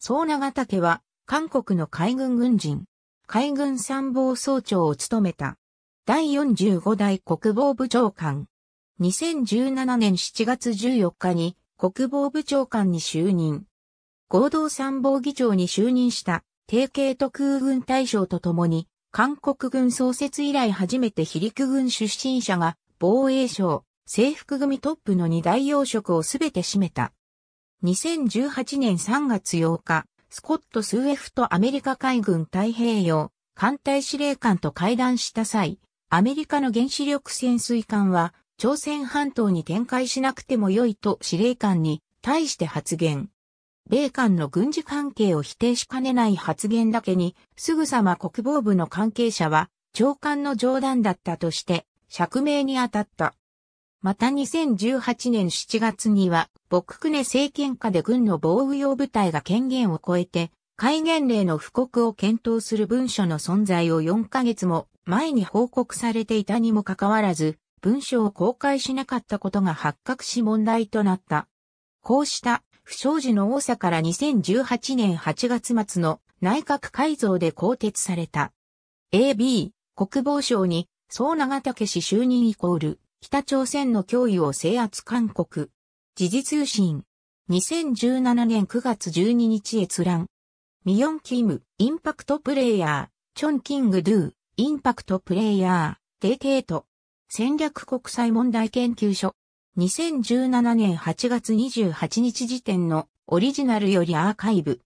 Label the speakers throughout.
Speaker 1: 総長竹は、韓国の海軍軍人、海軍参謀総長を務めた。第45代国防部長官。2017年7月14日に国防部長官に就任。合同参謀議長に就任した定型特空軍大将とともに、韓国軍創設以来初めて非陸軍出身者が防衛省、制服組トップの二大要職をすべて占めた。2018年3月8日、スコット・スウエフとアメリカ海軍太平洋艦隊司令官と会談した際、アメリカの原子力潜水艦は朝鮮半島に展開しなくても良いと司令官に対して発言。米韓の軍事関係を否定しかねない発言だけに、すぐさま国防部の関係者は、長官の冗談だったとして、釈明に当たった。また2018年7月には、朴槿恵政権下で軍の防御用部隊が権限を超えて、戒厳令の布告を検討する文書の存在を4ヶ月も前に報告されていたにもかかわらず、文書を公開しなかったことが発覚し問題となった。こうした不祥事の多さから2018年8月末の内閣改造で更迭された。AB 国防省に総長武氏就任イコール北朝鮮の脅威を制圧韓国。時事通信。2017年9月12日閲覧。ミヨン・キム、インパクトプレイヤー、チョン・キング・ドゥ、インパクトプレイヤー、デケート。戦略国際問題研究所。2017年8月28日時点のオリジナルよりアーカイブ。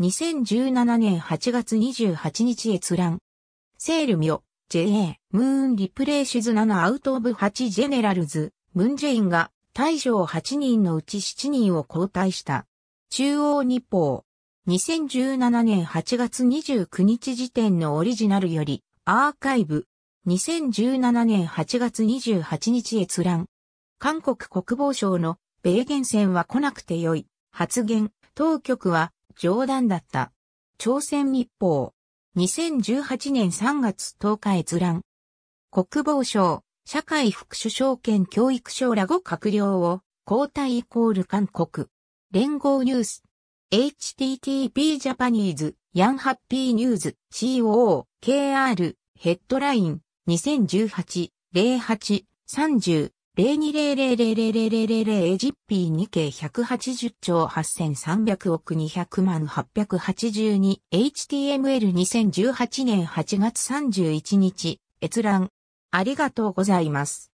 Speaker 1: 2017年8月28日閲覧。セールミョ、JA、ムーンリプレイシュズ7アウトオブ8ジェネラルズ、ムンジェインが大将8人のうち7人を交代した。中央日報。2017年8月29日時点のオリジナルより、アーカイブ。2017年8月28日閲覧。韓国国防省の米元戦は来なくてよい。発言、当局は冗談だった。朝鮮日報。2018年3月10日閲覧。国防省、社会福祉相兼教育省ら5閣僚を、交代イコール韓国。連合ニュース。http ジャパニーズ、ヤンハッピーニューズ、COO、KR、ヘッドライン、2018、08、30。02000000エジッピー2計180兆8300億200万 882HTML2018 年8月31日閲覧ありがとうございます。